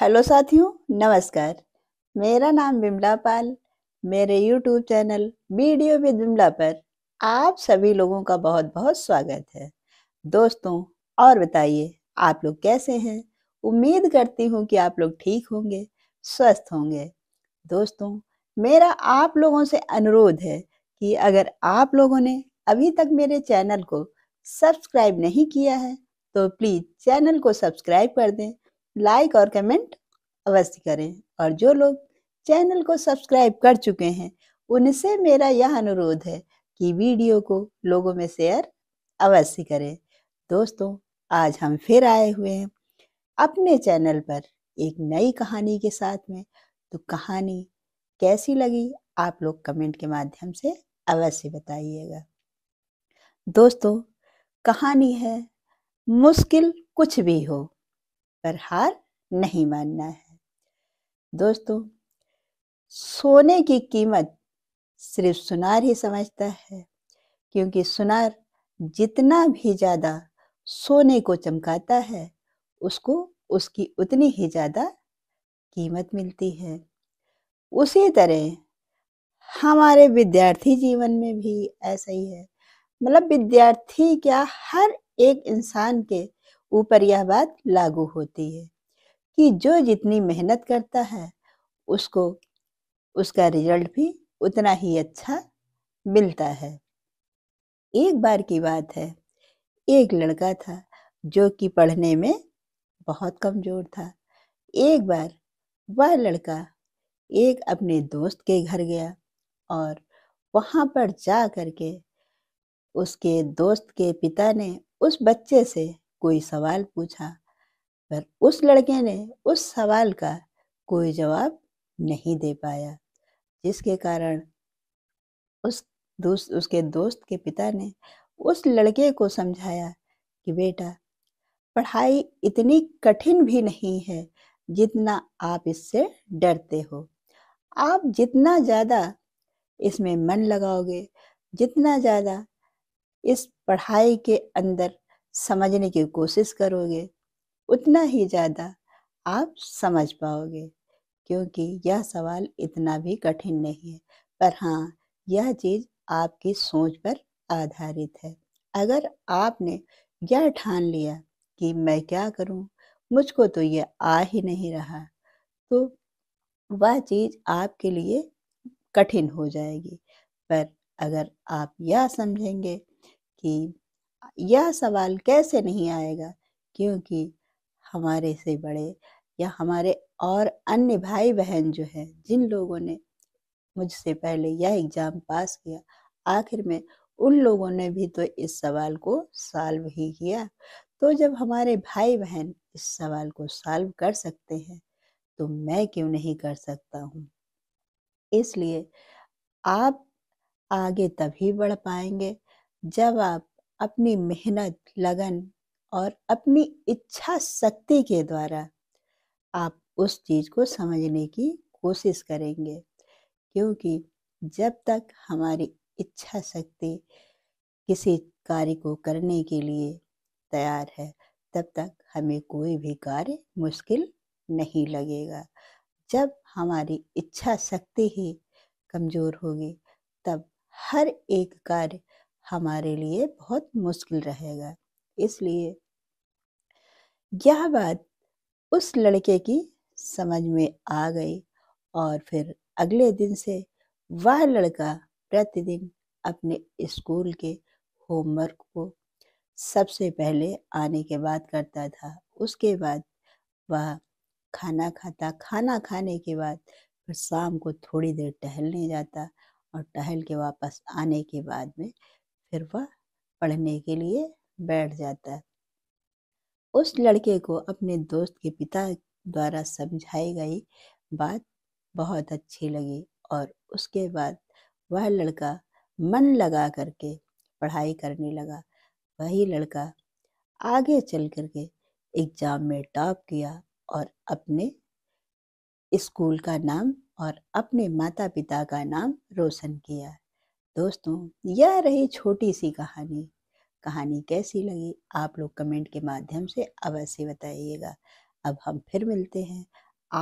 hello साथियों नमस्कार मेरा नाम विमला पाल मेरे YouTube channel video with Vimla पर आप सभी लोगों का बहुत बहुत स्वागत है दोस्तों और बताइए आप लोग कैसे हैं उम्मीद करती हूँ कि आप लोग ठीक होंगे स्वस्थ होंगे दोस्तों मेरा आप लोगों से अनुरोध है कि अगर आप लोगों ने अभी तक मेरे चैनल को सब्सक्राइब नहीं किया है तो प्लीज़ चैनल को सब्सक्राइब कर दें लाइक और कमेंट अवश्य करें और जो लोग चैनल को सब्सक्राइब कर चुके हैं उनसे मेरा यह अनुरोध है कि वीडियो को लोगों में शेयर अवश्य करें दोस्तों आज हम फिर आए हुए हैं अपने चैनल पर एक नई कहानी के साथ में तो कहानी कैसी लगी आप लोग कमेंट के माध्यम से अवश्य बताइएगा दोस्तों कहानी है मुश्किल कुछ भी हो पर हार नहीं मानना है दोस्तों सोने की कीमत सिर्फ सुनार ही समझता है क्योंकि सुनार जितना भी ज़्यादा सोने को चमकाता है उसको उसकी उतनी ही ज़्यादा कीमत मिलती है उसी तरह हमारे विद्यार्थी जीवन में भी ऐसा ही है मतलब विद्यार्थी क्या हर एक इंसान के ऊपर यह बात लागू होती है कि जो जितनी मेहनत करता है उसको उसका रिजल्ट भी उतना ही अच्छा मिलता है एक बार की बात है एक लड़का था जो कि पढ़ने में बहुत कमज़ोर था एक बार वह लड़का एक अपने दोस्त के घर गया और वहाँ पर जा करके उसके दोस्त के पिता ने उस बच्चे से कोई सवाल पूछा पर उस लड़के ने उस सवाल का कोई जवाब नहीं दे पाया जिसके कारण उस दोस्त उसके दोस्त के पिता ने उस लड़के को समझाया कि बेटा पढ़ाई इतनी कठिन भी नहीं है जितना आप इससे डरते हो आप जितना ज़्यादा इसमें मन लगाओगे जितना ज़्यादा इस पढ़ाई के अंदर समझने की कोशिश करोगे उतना ही ज़्यादा आप समझ पाओगे क्योंकि यह सवाल इतना भी कठिन नहीं है पर हाँ यह चीज़ आपकी सोच पर आधारित है अगर आपने यह ठान लिया कि मैं क्या करूं मुझको तो यह आ ही नहीं रहा तो वह चीज़ आपके लिए कठिन हो जाएगी पर अगर आप यह समझेंगे कि यह सवाल कैसे नहीं आएगा क्योंकि हमारे से बड़े या हमारे और अन्य भाई बहन जो हैं जिन लोगों ने मुझसे पहले यह एग्ज़ाम पास किया आखिर में उन लोगों ने भी तो इस सवाल को सॉल्व ही किया तो जब हमारे भाई बहन इस सवाल को सॉल्व कर सकते हैं तो मैं क्यों नहीं कर सकता हूँ इसलिए आप आगे तभी बढ़ पाएंगे जब आप अपनी मेहनत लगन और अपनी इच्छा शक्ति के द्वारा आप उस चीज़ को समझने की कोशिश करेंगे क्योंकि जब तक हमारी इच्छा शक्ति किसी कार्य को करने के लिए तैयार है तब तक हमें कोई भी कार्य मुश्किल नहीं लगेगा जब हमारी इच्छा शक्ति ही कमज़ोर होगी तब हर एक कार्य हमारे लिए बहुत मुश्किल रहेगा इसलिए यह बात उस लड़के की समझ में आ गई और फिर अगले दिन से वह लड़का प्रतिदिन अपने स्कूल के होमवर्क को सबसे पहले आने के बाद करता था उसके बाद वह खाना खाता खाना खाने के बाद फिर शाम को थोड़ी देर टहलने जाता और टहल के वापस आने के बाद में फिर वह पढ़ने के लिए बैठ जाता है उस लड़के को अपने दोस्त के पिता द्वारा समझाई गई बात बहुत अच्छी लगी और उसके बाद वह लड़का मन लगा करके पढ़ाई करने लगा वही लड़का आगे चल करके एग्ज़ाम में टॉप किया और अपने स्कूल का नाम और अपने माता पिता का नाम रोशन किया दोस्तों यह रही छोटी सी कहानी कहानी कैसी लगी आप लोग कमेंट के माध्यम से अवश्य बताइएगा अब हम फिर मिलते हैं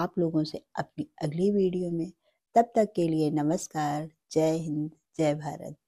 आप लोगों से अपनी अगली वीडियो में तब तक के लिए नमस्कार जय हिंद जय भारत